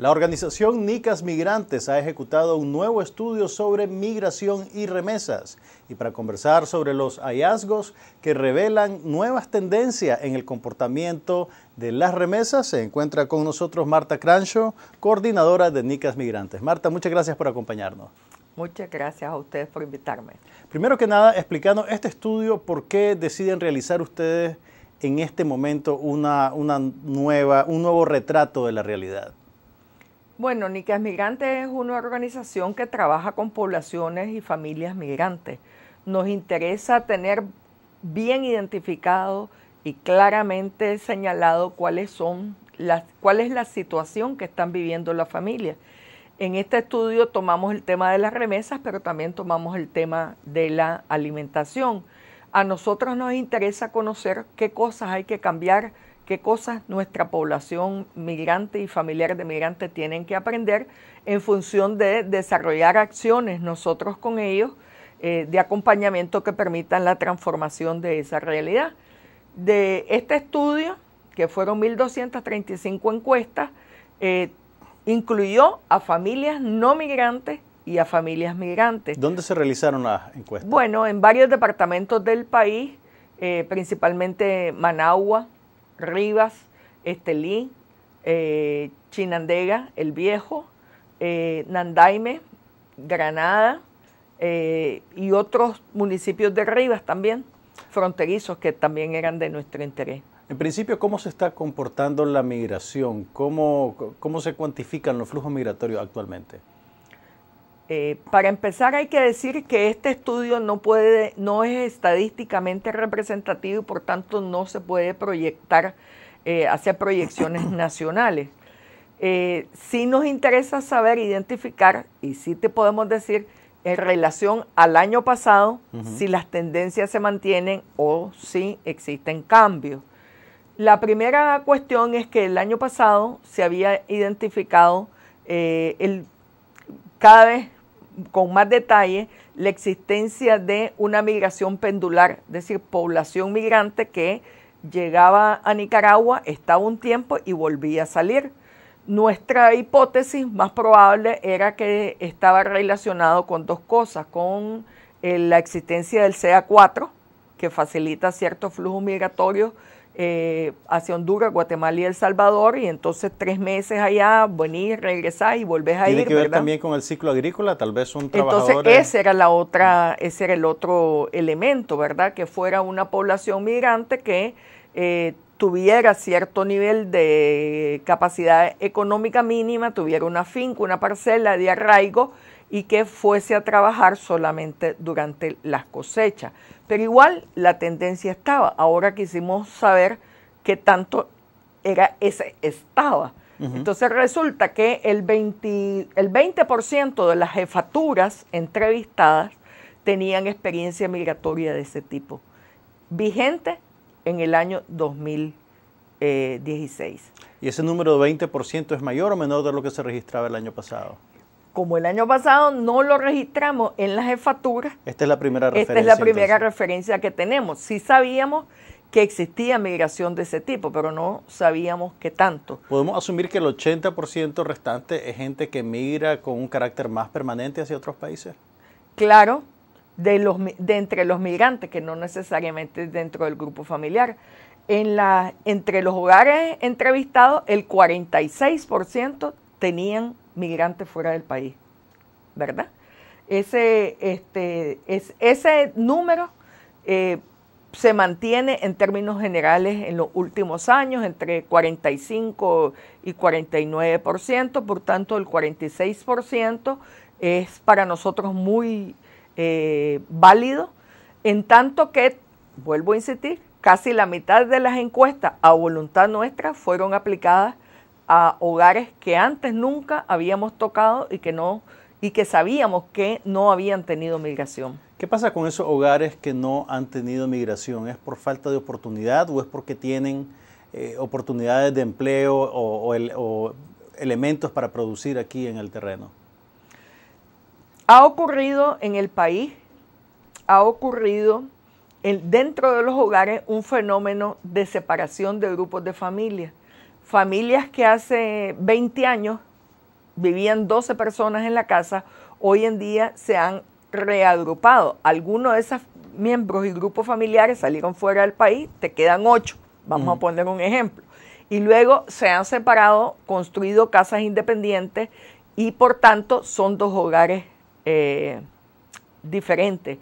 La organización Nicas Migrantes ha ejecutado un nuevo estudio sobre migración y remesas y para conversar sobre los hallazgos que revelan nuevas tendencias en el comportamiento de las remesas se encuentra con nosotros Marta Crancho, coordinadora de Nicas Migrantes. Marta, muchas gracias por acompañarnos. Muchas gracias a ustedes por invitarme. Primero que nada, explicando este estudio, ¿por qué deciden realizar ustedes en este momento una nueva, un nuevo retrato de la realidad? Bueno, Nicas Migrantes es una organización que trabaja con poblaciones y familias migrantes. Nos interesa tener bien identificado y claramente señalado cuáles son cuál es la situación que están viviendo las familias. En este estudio tomamos el tema de las remesas, pero también tomamos el tema de la alimentación. A nosotros nos interesa conocer qué cosas hay que cambiar qué cosas nuestra población migrante y familiar de migrantes tienen que aprender en función de desarrollar acciones nosotros con ellos eh, de acompañamiento que permitan la transformación de esa realidad. De este estudio, que fueron 1.235 encuestas, eh, incluyó a familias no migrantes y a familias migrantes. ¿Dónde se realizaron las encuestas? Bueno, en varios departamentos del país, eh, principalmente Managua, Rivas, Estelí, eh, Chinandega, El Viejo, eh, Nandaime, Granada eh, y otros municipios de Rivas también, fronterizos que también eran de nuestro interés. En principio, ¿cómo se está comportando la migración? ¿Cómo, cómo se cuantifican los flujos migratorios actualmente? Eh, para empezar hay que decir que este estudio no, puede, no es estadísticamente representativo y por tanto no se puede proyectar, eh, hacia proyecciones nacionales. Eh, sí nos interesa saber identificar, y sí te podemos decir, en relación al año pasado, si las tendencias se mantienen o si existen cambios. La primera cuestión es que el año pasado se había identificado el cada vez con más detalle la existencia de una migración pendular, es decir, población migrante que llegaba a Nicaragua, estaba un tiempo y volvía a salir. Nuestra hipótesis más probable era que estaba relacionado con dos cosas, con eh, la existencia del CA4, que facilita ciertos flujos migratorios eh, hacia Honduras, Guatemala y El Salvador, y entonces tres meses allá, venir, regresar y volvés a ir. Tiene que ver también con el ciclo agrícola, tal vez un trabajador. Entonces ese era la otra, ese era el otro elemento, ¿verdad? Que fuera una población migrante que eh, tuviera cierto nivel de capacidad económica mínima, tuviera una finca, una parcela de arraigo y que fuese a trabajar solamente durante las cosechas. Pero igual la tendencia estaba. Ahora quisimos saber qué tanto era ese estaba. Entonces resulta que el 20%, el 20 de las jefaturas entrevistadas tenían experiencia migratoria de ese tipo, vigente en el año 2016. ¿Y ese número de 20% es mayor o menor de lo que se registraba el año pasado? como el año pasado no lo registramos en la jefatura. Esta es la primera referencia. Esta es la primera referencia que tenemos. Sí sabíamos que existía migración de ese tipo, pero no sabíamos qué tanto. Podemos asumir que el 80% restante es gente que migra con un carácter más permanente hacia otros países. Claro, de, los, de entre los migrantes, que no necesariamente dentro del grupo familiar. En la, entre los hogares entrevistados, el 46% tenían migrantes fuera del país, ¿verdad? Ese, este, es, ese número eh, se mantiene en términos generales en los últimos años entre 45 y 49%, por tanto el 46% es para nosotros muy eh, válido, en tanto que, vuelvo a insistir, casi la mitad de las encuestas a voluntad nuestra fueron aplicadas a hogares que antes nunca habíamos tocado y que no y que sabíamos que no habían tenido migración. ¿Qué pasa con esos hogares que no han tenido migración? ¿Es por falta de oportunidad o es porque tienen eh, oportunidades de empleo o, o elementos para producir aquí en el terreno? Ha ocurrido en el país, ha ocurrido dentro de los hogares un fenómeno de separación de grupos de familias. Familias que hace 20 años vivían 12 personas en la casa, hoy en día se han reagrupado. Algunos de esos miembros y grupos familiares salieron fuera del país, te quedan 8, vamos a poner un ejemplo. Y luego se han separado, construido casas independientes y por tanto son dos hogares eh, diferentes.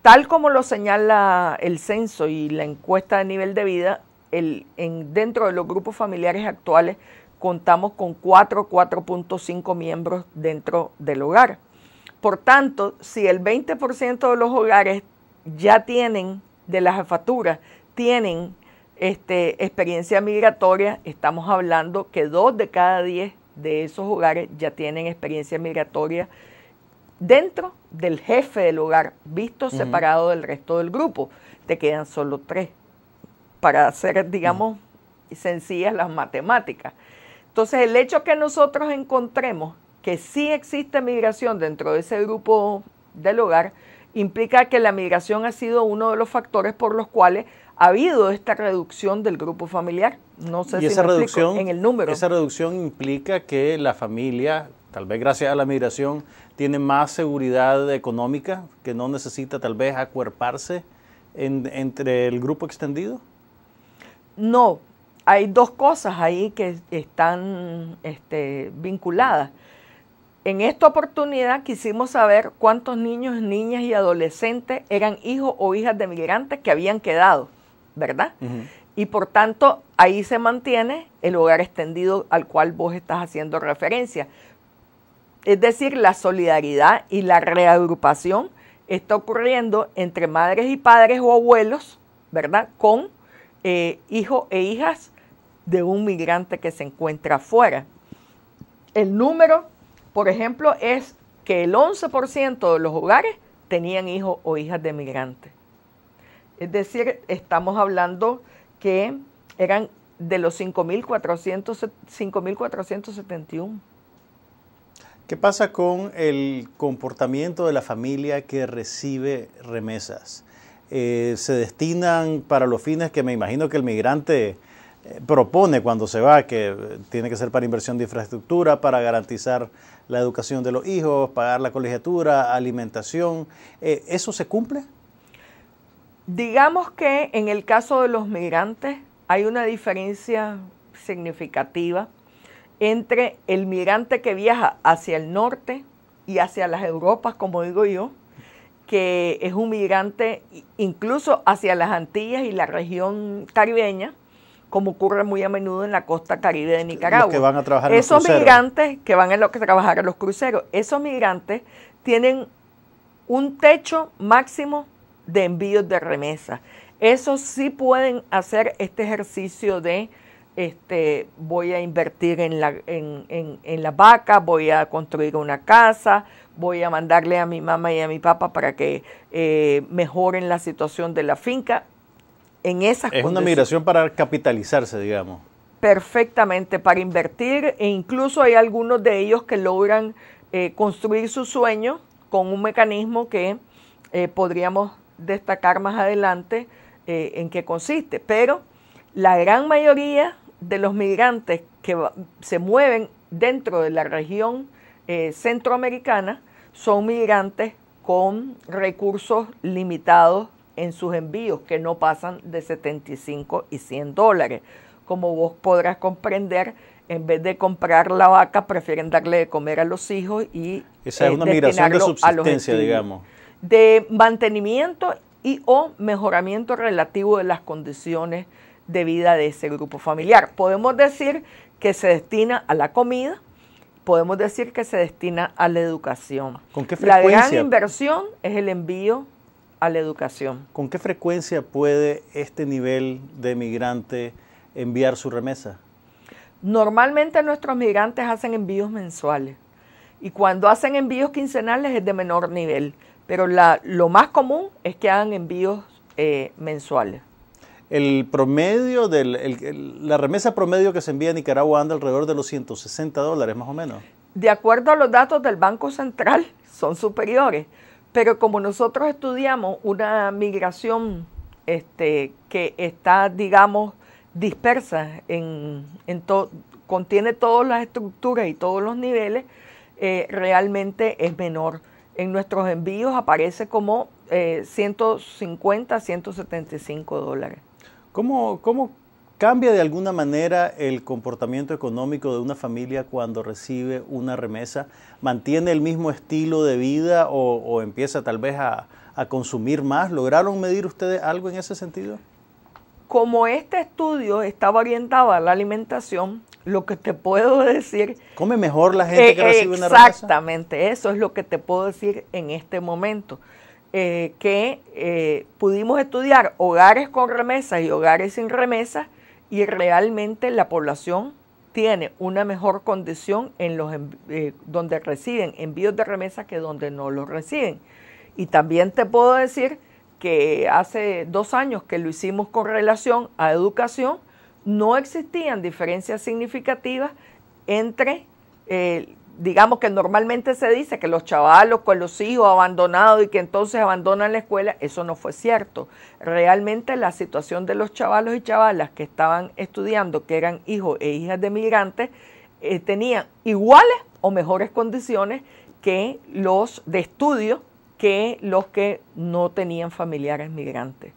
Tal como lo señala el censo y la encuesta de nivel de vida, en, dentro de los grupos familiares actuales contamos con 4, 4.5 miembros dentro del hogar. Por tanto, si el 20% de los hogares ya tienen, de la jefatura, tienen este, experiencia migratoria, estamos hablando que dos de cada 10 de esos hogares ya tienen experiencia migratoria dentro del jefe del hogar, visto separado del resto del grupo. Te quedan solo tres para hacer, digamos, sencillas las matemáticas. Entonces, el hecho que nosotros encontremos que sí existe migración dentro de ese grupo del hogar, implica que la migración ha sido uno de los factores por los cuales ha habido esta reducción del grupo familiar. No sé si esa reducción, en el número. Esa reducción implica que la familia, tal vez gracias a la migración, tiene más seguridad económica, que no necesita tal vez acuerparse entre el grupo extendido. No, hay dos cosas ahí que están este, vinculadas. En esta oportunidad quisimos saber cuántos niños, niñas y adolescentes eran hijos o hijas de migrantes que habían quedado, ¿verdad? Y por tanto, ahí se mantiene el hogar extendido al cual vos estás haciendo referencia. Es decir, la solidaridad y la reagrupación está ocurriendo entre madres y padres o abuelos, ¿verdad? Con eh, hijos e hijas de un migrante que se encuentra afuera. El número, por ejemplo, es que el 11% de los hogares tenían hijos o hijas de migrantes. Es decir, estamos hablando que eran de los 5.471. ¿Qué pasa con el comportamiento de la familia que recibe remesas? Eh, se destinan para los fines que me imagino que el migrante eh, propone cuando se va, que eh, tiene que ser para inversión de infraestructura, para garantizar la educación de los hijos, pagar la colegiatura, alimentación. ¿Eso se cumple? Digamos que en el caso de los migrantes hay una diferencia significativa entre el migrante que viaja hacia el norte y hacia las Europas, como digo yo, que es un migrante incluso hacia las Antillas y la región caribeña, como ocurre muy a menudo en la costa caribe de Nicaragua. que van a trabajar esos migrantes que van a, que trabajar a los cruceros, esos migrantes tienen un techo máximo de envíos de remesas. Esos sí pueden hacer este ejercicio de este, voy a invertir en la, en, en la vaca, voy a construir una casa, voy a mandarle a mi mamá y a mi papá para que eh, mejoren la situación de la finca. En esas es una migración para capitalizarse, digamos. Perfectamente, para invertir e incluso hay algunos de ellos que logran eh, construir su sueño con un mecanismo que eh, podríamos destacar más adelante en qué consiste. Pero la gran mayoría de los migrantes que se mueven dentro de la región centroamericana son migrantes con recursos limitados en sus envíos, que no pasan de 75 y 100 dólares. Como vos podrás comprender, en vez de comprar la vaca, prefieren darle de comer a los hijos y... Esa es eh, una migración de subsistencia, digamos. De mantenimiento y o mejoramiento relativo de las condiciones de vida de ese grupo familiar. Podemos decir que se destina a la comida, podemos decir que se destina a la educación. ¿Con qué frecuencia? La gran inversión es el envío a la educación. ¿Con qué frecuencia puede este nivel de migrante enviar su remesa? Normalmente nuestros migrantes hacen envíos mensuales y cuando hacen envíos quincenales es de menor nivel, pero lo más común es que hagan envíos eh, mensuales el promedio, del, la remesa promedio que se envía a Nicaragua anda alrededor de los 160 dólares más o menos. De acuerdo a los datos del Banco Central, son superiores, pero como nosotros estudiamos una migración este, que está, digamos, dispersa, en, en contiene todas las estructuras y todos los niveles, eh, realmente es menor. En nuestros envíos aparece como 150, eh, 175 dólares. ¿Cómo, cambia de alguna manera el comportamiento económico de una familia cuando recibe una remesa? ¿Mantiene el mismo estilo de vida o, empieza tal vez a, consumir más? ¿Lograron medir ustedes algo en ese sentido? Como este estudio estaba orientado a la alimentación, lo que te puedo decir. Come mejor la gente que eh, recibe una remesa. Exactamente, eso es lo que te puedo decir en este momento. Eh, que eh, pudimos estudiar hogares con remesas y hogares sin remesas y realmente la población tiene una mejor condición en los eh, donde reciben envíos de remesas que donde no los reciben. Y también te puedo decir que hace dos años que lo hicimos con relación a educación, no existían diferencias significativas entre digamos que normalmente se dice que los chavalos con los hijos abandonados y que entonces abandonan la escuela, eso no fue cierto. Realmente la situación de los chavalos y chavalas que estaban estudiando, que eran hijos e hijas de migrantes, eh, tenían iguales o mejores condiciones que los de estudio que los que no tenían familiares migrantes.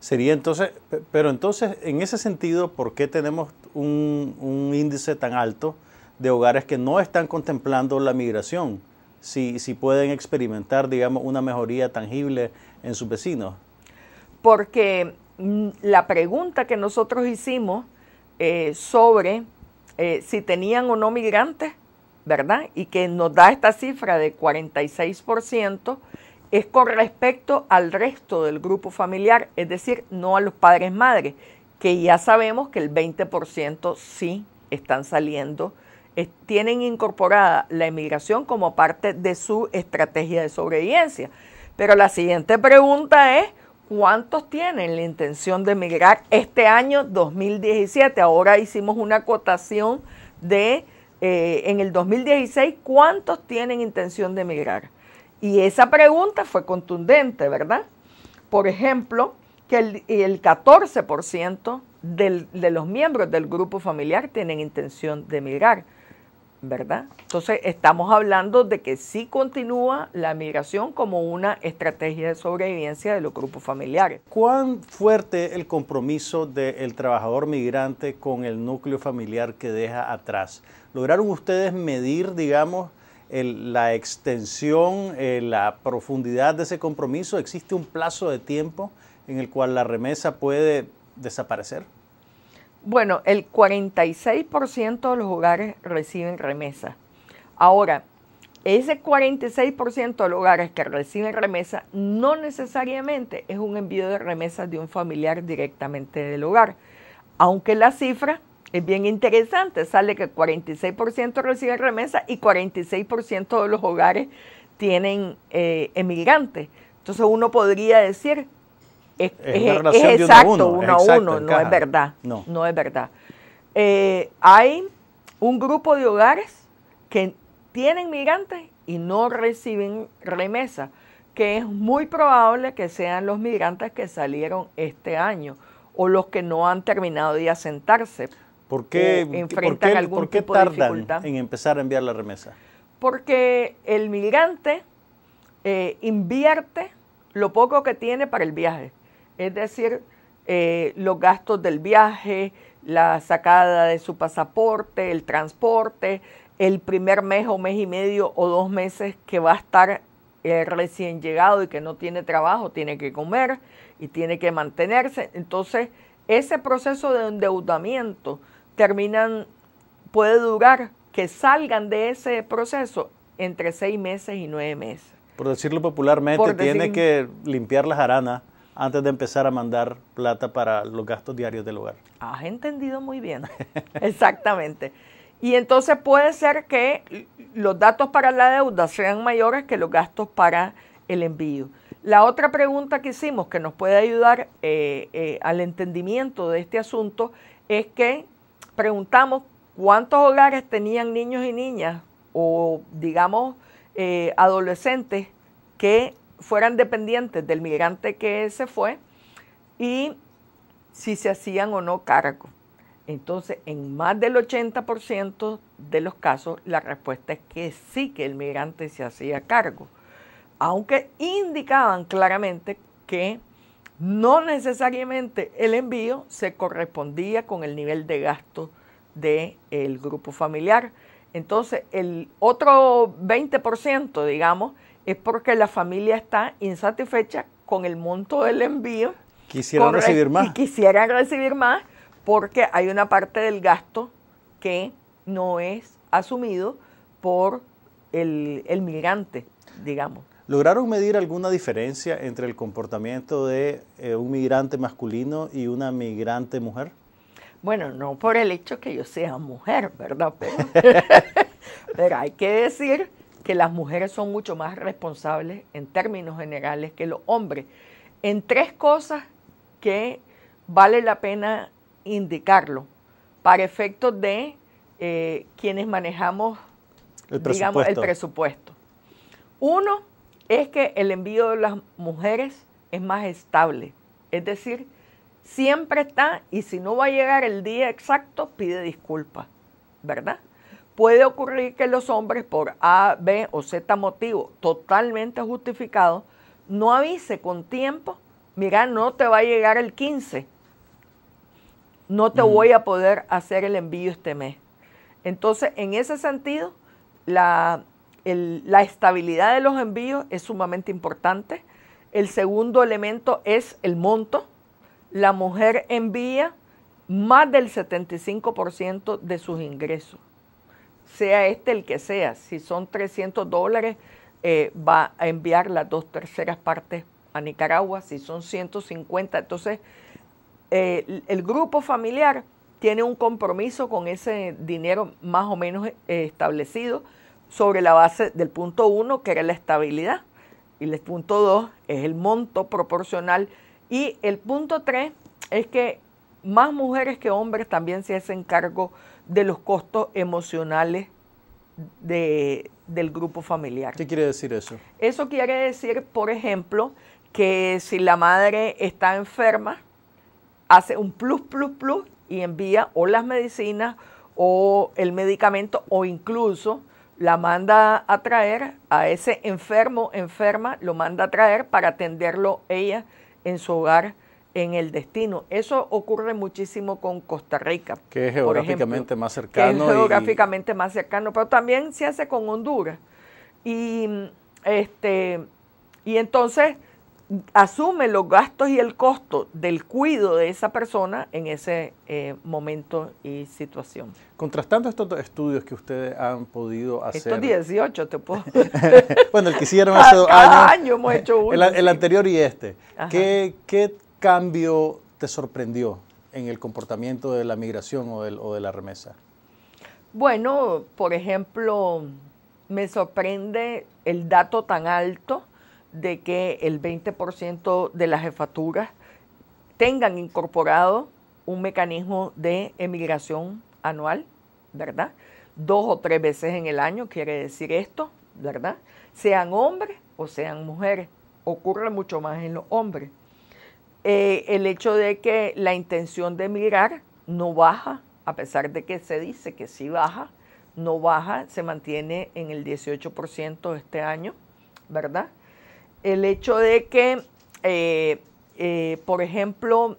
Sería entonces, pero entonces en ese sentido, ¿por qué tenemos un índice tan alto de hogares que no están contemplando la migración, si, si pueden experimentar, digamos, una mejoría tangible en sus vecinos? Porque mm, la pregunta que nosotros hicimos eh, sobre eh, si tenían o no migrantes, ¿verdad? Y que nos da esta cifra de 46%, es con respecto al resto del grupo familiar, es decir, no a los padres madres, que ya sabemos que el 20% sí están saliendo tienen incorporada la emigración como parte de su estrategia de sobrevivencia. Pero la siguiente pregunta es, ¿cuántos tienen la intención de emigrar este año 2017? Ahora hicimos una acotación de eh, en el 2016, ¿cuántos tienen intención de emigrar? Y esa pregunta fue contundente, ¿verdad? Por ejemplo, que el, 14% de los miembros del grupo familiar tienen intención de emigrar. ¿verdad? Entonces estamos hablando de que sí continúa la migración como una estrategia de sobrevivencia de los grupos familiares. ¿Cuán fuerte el compromiso del trabajador migrante con el núcleo familiar que deja atrás? ¿Lograron ustedes medir, digamos, la extensión, eh, la profundidad de ese compromiso? ¿Existe un plazo de tiempo en el cual la remesa puede desaparecer? Bueno, el 46% de los hogares reciben remesas. Ahora, ese 46% de los hogares que reciben remesa no necesariamente es un envío de remesas de un familiar directamente del hogar, aunque la cifra es bien interesante, sale que el 46% reciben remesa y 46% de los hogares tienen eh, emigrantes. Entonces uno podría decir, es, e-, exacto, uno a uno, no es verdad. No, es verdad. hay un grupo de hogares que tienen migrantes y no reciben remesa, que es muy probable que sean los migrantes que salieron este año o los que no han terminado de asentarse. ¿Por qué, ¿por tardan en empezar a enviar la remesa? Porque el migrante eh, invierte lo poco que tiene para el viaje es decir, eh, los gastos del viaje, la sacada de su pasaporte, el transporte, el primer mes o mes y medio o dos meses que va a estar eh, recién llegado y que no tiene trabajo, tiene que comer y tiene que mantenerse. Entonces, ese proceso de endeudamiento terminan, puede durar que salgan de ese proceso entre seis meses y nueve meses. Por decirlo popularmente, tiene que limpiar las aranas antes de empezar a mandar plata para los gastos diarios del hogar. Has entendido muy bien. Exactamente. Y entonces puede ser que los datos para la deuda sean mayores que los gastos para el envío. La otra pregunta que hicimos que nos puede ayudar eh, eh, al entendimiento de este asunto es que preguntamos cuántos hogares tenían niños y niñas o digamos eh, adolescentes que fueran dependientes del migrante que se fue y si se hacían o no cargo. Entonces, en más del 80% de los casos, la respuesta es que sí que el migrante se hacía cargo, aunque indicaban claramente que no necesariamente el envío se correspondía con el nivel de gasto del el grupo familiar. Entonces, el otro 20%, digamos, es porque la familia está insatisfecha con el monto del envío. Quisieran recibir más. Y quisieran recibir más porque hay una parte del gasto que no es asumido por el, migrante, digamos. ¿Lograron medir alguna diferencia entre el comportamiento de eh, un migrante masculino y una migrante mujer? Bueno, no por el hecho que yo sea mujer, ¿verdad? Pero, pero hay que decir que las mujeres son mucho más responsables en términos generales que los hombres. En tres cosas que vale la pena indicarlo para efectos de eh, quienes manejamos digamos, el presupuesto. Uno es que el envío de las mujeres es más estable, es decir, siempre está y si no va a llegar el día exacto, pide disculpas, ¿verdad? Puede ocurrir que los hombres, por A, B o Z motivo totalmente justificado, no avise con tiempo, mira, no te va a llegar el 15, no te mm. voy a poder hacer el envío este mes. Entonces, en ese sentido, la, la estabilidad de los envíos es sumamente importante. El segundo elemento es el monto. La mujer envía más del 75% de sus ingresos sea este el que sea, si son 300 dólares, eh, va a enviar las dos terceras partes a Nicaragua, si son 150. Entonces, eh, el grupo familiar tiene un compromiso con ese dinero más o menos eh, establecido sobre la base del punto uno que era la estabilidad, y el punto dos es el monto proporcional, y el punto 3 es que más mujeres que hombres también se hacen cargo de los costos emocionales del grupo familiar. ¿Qué quiere decir eso? Eso quiere decir, por ejemplo, que si la madre está enferma, hace un plus, plus, plus y envía o las medicinas o el medicamento o incluso la manda a traer a ese enfermo, enferma, lo manda a traer para atenderlo ella en su hogar en el destino. Eso ocurre muchísimo con Costa Rica. Que es geográficamente más cercano. Que es geográficamente más cercano, pero también se hace con Honduras. Y, este, y entonces asume los gastos y el costo del cuidado de esa persona en ese eh, momento y situación. Contrastando estos estudios que ustedes han podido hacer. Estos 18, te puedo. bueno, el que hicieron hace dos años. año hemos hecho uno. El, anterior y este. ¿Qué, ¿Qué, cambio te sorprendió en el comportamiento de la migración o, o de la remesa? Bueno, por ejemplo, me sorprende el dato tan alto de que el 20% de las jefaturas tengan incorporado un mecanismo de emigración anual, ¿verdad? Dos o tres veces en el año quiere decir esto, ¿verdad? Sean hombres o sean mujeres. Ocurre mucho más en los hombres. Eh, el hecho de que la intención de emigrar no baja, a pesar de que se dice que sí baja, no baja, se mantiene en el 18% este año, ¿verdad? El hecho de que, eh, eh, por ejemplo,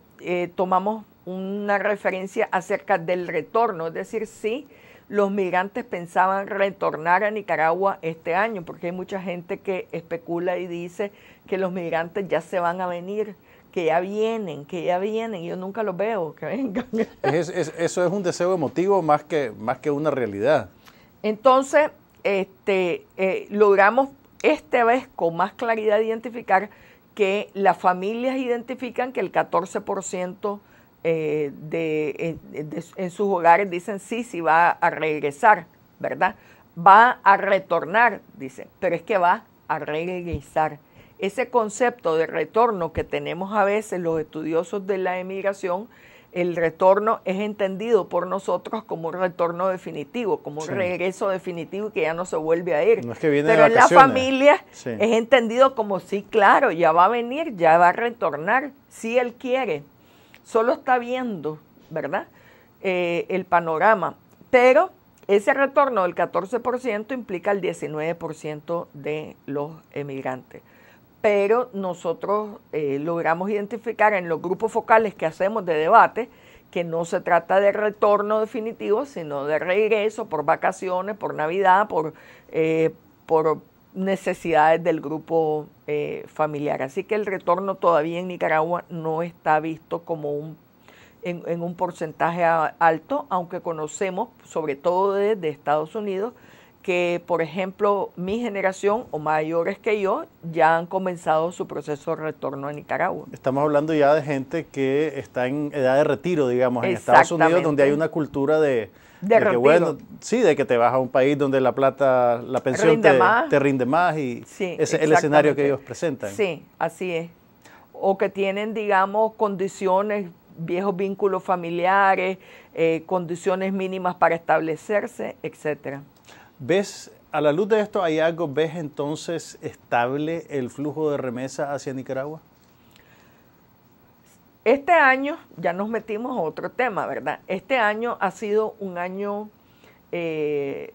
tomamos una referencia acerca del retorno, es decir, si los migrantes pensaban retornar a Nicaragua este año, porque hay mucha gente que especula y dice que los migrantes ya se van a venir que ya vienen, que ya vienen, yo nunca los veo, que vengan. eso es un deseo emotivo más que, más que una realidad. Entonces, este, eh, logramos esta vez con más claridad identificar que las familias identifican que el 14% eh, en sus hogares dicen sí, sí va a regresar, ¿verdad? Va a retornar, dice pero es que va a regresar ese concepto de retorno que tenemos a veces los estudiosos de la emigración, el retorno es entendido por nosotros como un retorno definitivo, como un regreso definitivo que ya no se vuelve a ir. Pero en la familia es entendido como sí, claro, ya va a venir, ya va a retornar, si él quiere. Solo está viendo, ¿verdad? Eh, el panorama. Pero ese retorno del 14% implica el 19% de los emigrantes pero nosotros eh, logramos identificar en los grupos focales que hacemos de debate que no se trata de retorno definitivo, sino de regreso por vacaciones, por Navidad, por, eh, necesidades del grupo eh, familiar. Así que el retorno todavía en Nicaragua no está visto como un, en, en un porcentaje alto, aunque conocemos, sobre todo desde Estados Unidos, que, por ejemplo, mi generación o mayores que yo ya han comenzado su proceso de retorno a Nicaragua. Estamos hablando ya de gente que está en edad de retiro, digamos, en Estados Unidos, donde hay una cultura de, que, bueno, sí, de que te vas a un país donde la plata, la pensión te, rinde más y es el escenario que ellos presentan. Sí, así es. O que tienen, digamos, condiciones viejos vínculos familiares, eh, condiciones mínimas para establecerse, etcétera. ¿Ves, a la luz de esto, hay algo, ves entonces estable el flujo de remesa hacia Nicaragua? Este año, ya nos metimos a otro tema, ¿verdad? Este año ha sido un año, eh,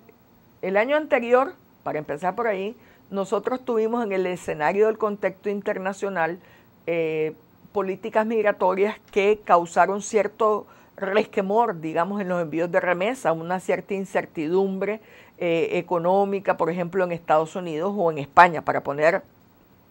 el año anterior, para empezar por ahí, nosotros tuvimos en el escenario del contexto internacional eh, políticas migratorias que causaron cierto resquemor, digamos, en los envíos de remesa, una cierta incertidumbre eh, económica, por ejemplo, en Estados Unidos o en España, para poner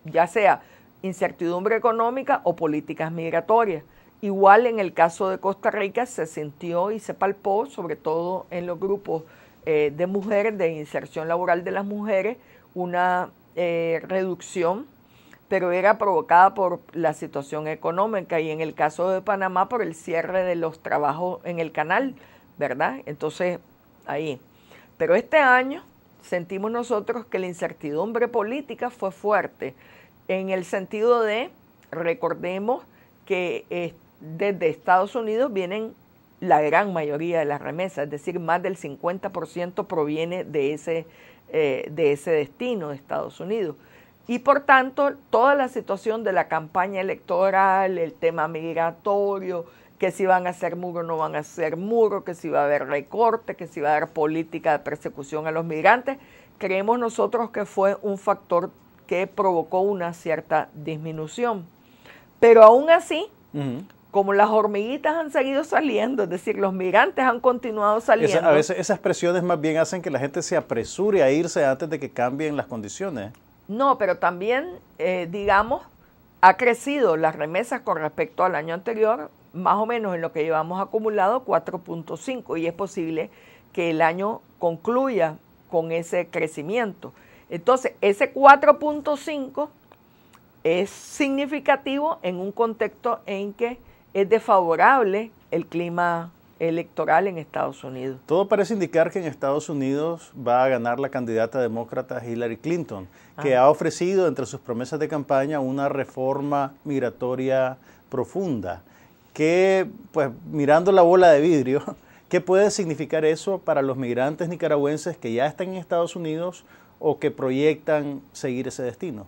ya sea incertidumbre económica o políticas migratorias. Igual en el caso de Costa Rica se sintió y se palpó, sobre todo en los grupos eh, de mujeres, de inserción laboral de las mujeres, una eh, reducción pero era provocada por la situación económica y en el caso de Panamá por el cierre de los trabajos en el canal, ¿verdad? Entonces, ahí. Pero este año sentimos nosotros que la incertidumbre política fue fuerte, en el sentido de, recordemos que desde Estados Unidos vienen la gran mayoría de las remesas, es decir, más del 50% proviene de ese, eh, de ese destino de Estados Unidos. Y por tanto, toda la situación de la campaña electoral, el tema migratorio, que si van a hacer muro o no van a hacer muro, que si va a haber recorte, que si va a haber política de persecución a los migrantes, creemos nosotros que fue un factor que provocó una cierta disminución. Pero aún así, como las hormiguitas han seguido saliendo, es decir, los migrantes han continuado saliendo. a veces esas presiones más bien hacen que la gente se apresure a irse antes de que cambien las condiciones. No, pero también, eh, digamos, ha crecido las remesas con respecto al año anterior, más o menos en lo que llevamos acumulado, 4.5, y es posible que el año concluya con ese crecimiento. Entonces, ese 4.5 es significativo en un contexto en que es desfavorable el clima electoral en Estados Unidos. Todo parece indicar que en Estados Unidos va a ganar la candidata demócrata Hillary Clinton, que ah. ha ofrecido entre sus promesas de campaña una reforma migratoria profunda, que pues mirando la bola de vidrio, ¿qué puede significar eso para los migrantes nicaragüenses que ya están en Estados Unidos o que proyectan seguir ese destino?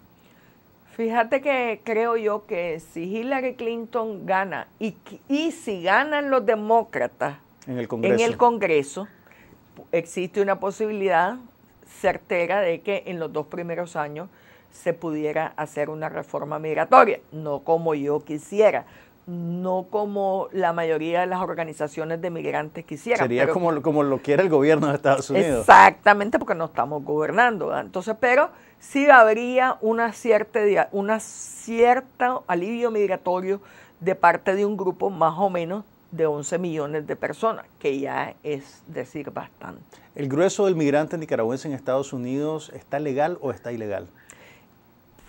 Fíjate que creo yo que si Hillary Clinton gana y, si ganan los demócratas en el, Congreso. existe una posibilidad certera de que en los dos primeros años se pudiera hacer una reforma migratoria, no como yo quisiera, no como la mayoría de las organizaciones de migrantes quisieran. Sería como, como lo quiere el gobierno de Estados Unidos. Exactamente, porque no estamos gobernando. Entonces, pero sí habría una cierta, una cierta alivio migratorio de parte de un grupo más o menos de 11 millones de personas, que ya es decir bastante. ¿El grueso del migrante nicaragüense en Estados Unidos está legal o está ilegal?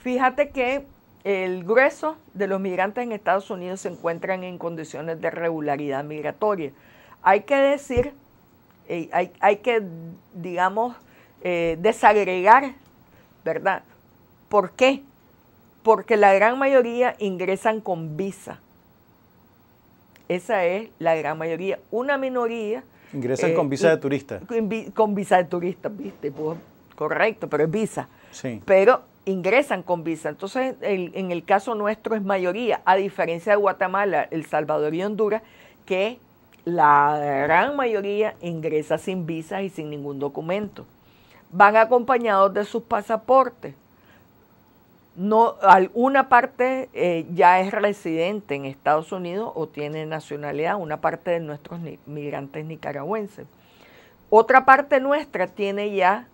Fíjate que el grueso de los migrantes en Estados Unidos se encuentran en condiciones de regularidad migratoria. Hay que decir, eh, hay, hay que, digamos, eh, desagregar ¿verdad? ¿Por qué? Porque la gran mayoría ingresan con visa. Esa es la gran mayoría. Una minoría. Ingresan eh, con visa de turista. Con, visa de turista, viste, pues, correcto, pero es visa. Sí. Pero ingresan con visa. Entonces, en el caso nuestro es mayoría, a diferencia de Guatemala, El Salvador y Honduras, que la gran mayoría ingresa sin visa y sin ningún documento van acompañados de sus pasaportes. No, una parte eh, ya es residente en Estados Unidos o tiene nacionalidad, una parte de nuestros migrantes nicaragüenses. Otra parte nuestra tiene ya,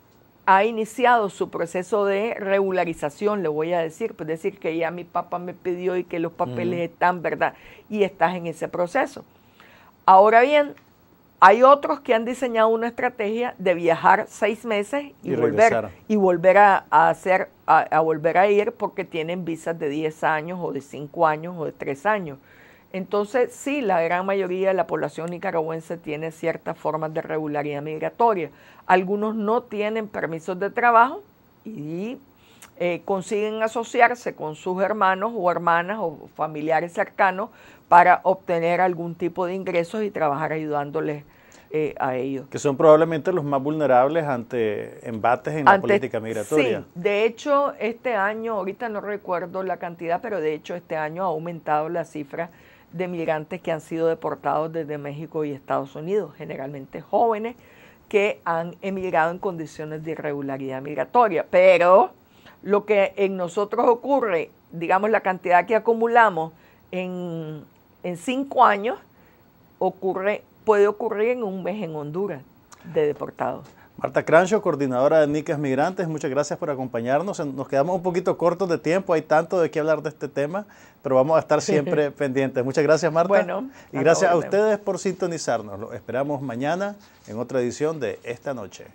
ha iniciado su proceso de regularización, le voy a decir, pues decir que ya mi papá me pidió y que los papeles están, ¿verdad? Y estás en ese proceso. Ahora bien, hay otros que han diseñado una estrategia de viajar seis meses y, volver, y volver a, hacer, a, volver a ir porque tienen visas de 10 años o de 5 años o de 3 años. Entonces, sí, la gran mayoría de la población nicaragüense tiene ciertas formas de regularidad migratoria. Algunos no tienen permisos de trabajo y eh, consiguen asociarse con sus hermanos o hermanas o familiares cercanos para obtener algún tipo de ingresos y trabajar ayudándoles eh, a ellos. Que son probablemente los más vulnerables ante embates en la política migratoria. Sí, de hecho, este año, ahorita no recuerdo la cantidad, pero de hecho este año ha aumentado la cifra de migrantes que han sido deportados desde México y Estados Unidos, generalmente jóvenes que han emigrado en condiciones de irregularidad migratoria. Pero lo que en nosotros ocurre, digamos la cantidad que acumulamos en, en cinco años, ocurre, puede ocurrir en un mes en Honduras de deportados. Marta Crancho, coordinadora de NICAS Migrantes, muchas gracias por acompañarnos. Nos quedamos un poquito cortos de tiempo, hay tanto de qué hablar de este tema, pero vamos a estar siempre pendientes. Muchas gracias, Marta. Bueno, y gracias a ustedes por sintonizarnos. esperamos mañana en otra edición de Esta Noche.